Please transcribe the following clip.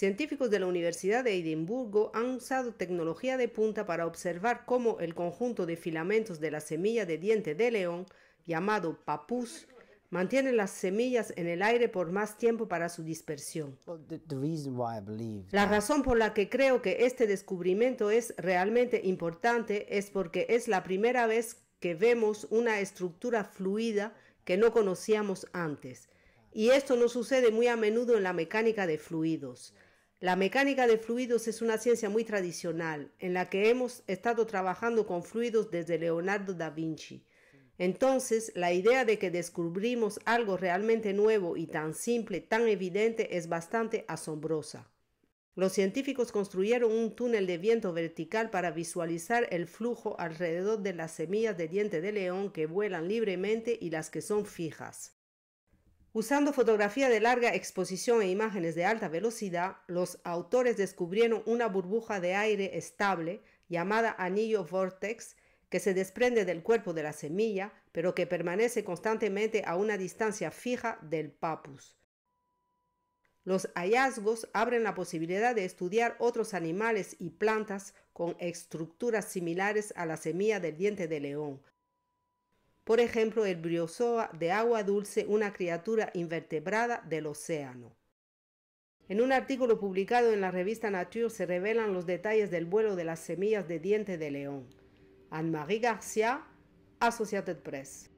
Científicos de la Universidad de Edimburgo han usado tecnología de punta para observar cómo el conjunto de filamentos de la semilla de diente de león, llamado PAPUS, mantiene las semillas en el aire por más tiempo para su dispersión. La razón por la que creo que este descubrimiento es realmente importante es porque es la primera vez que vemos una estructura fluida que no conocíamos antes. Y esto no sucede muy a menudo en la mecánica de fluidos. La mecánica de fluidos es una ciencia muy tradicional, en la que hemos estado trabajando con fluidos desde Leonardo da Vinci. Entonces, la idea de que descubrimos algo realmente nuevo y tan simple, tan evidente, es bastante asombrosa. Los científicos construyeron un túnel de viento vertical para visualizar el flujo alrededor de las semillas de diente de león que vuelan libremente y las que son fijas. Usando fotografía de larga exposición e imágenes de alta velocidad, los autores descubrieron una burbuja de aire estable llamada anillo vortex que se desprende del cuerpo de la semilla, pero que permanece constantemente a una distancia fija del papus. Los hallazgos abren la posibilidad de estudiar otros animales y plantas con estructuras similares a la semilla del diente de león, por ejemplo, el briozoa de agua dulce, una criatura invertebrada del océano. En un artículo publicado en la revista Nature se revelan los detalles del vuelo de las semillas de diente de león. Anne-Marie Garcia, Associated Press.